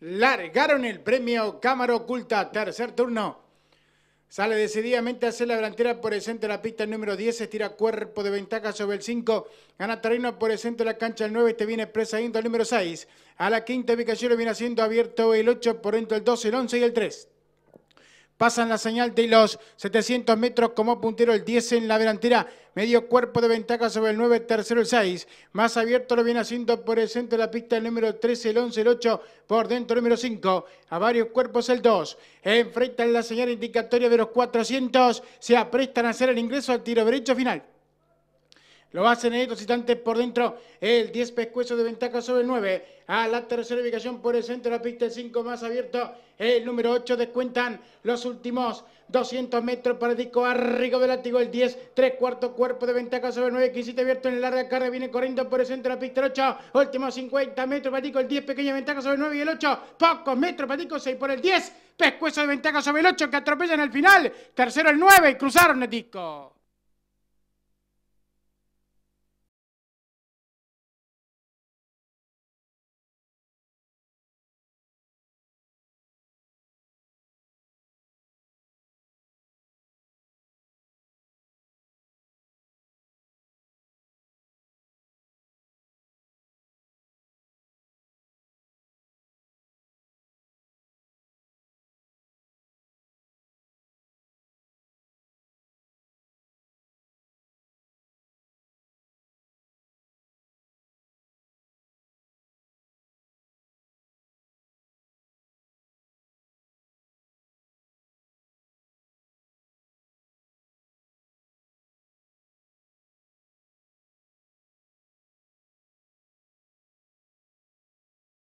largaron el premio Cámara Oculta, tercer turno. Sale decididamente a hacer la delantera por el centro de la pista el número 10, estira cuerpo de ventaja sobre el 5, gana terreno por el centro de la cancha el 9, este viene yendo el número 6. A la quinta ubicación viene haciendo abierto el 8, por dentro el 12, el 11 y el 3. Pasan la señal de los 700 metros como puntero el 10 en la delantera. Medio cuerpo de ventaja sobre el 9, tercero el 6. Más abierto lo viene haciendo por el centro de la pista el número 13, el 11, el 8. Por dentro el número 5. A varios cuerpos el 2. Enfrentan la señal indicatoria de los 400. Se aprestan a hacer el ingreso al tiro derecho final. Lo hacen en estos por dentro el 10 pescuezo de ventaja sobre el 9. A la tercera ubicación por el centro de la pista el 5 más abierto. El número 8 descuentan los últimos 200 metros para el disco Arrigo del látigo. El 10, Tres cuarto cuerpo de ventaja sobre el 9. 15 abierto en el larga carga. Viene corriendo por el centro de la pista el 8. Últimos 50 metros para el El 10, pequeña ventaja sobre el 9 y el 8. Pocos metros para el 6 por el 10. Pescuezo de ventaja sobre el 8 que atropellan al final. Tercero el 9 y cruzaron el disco.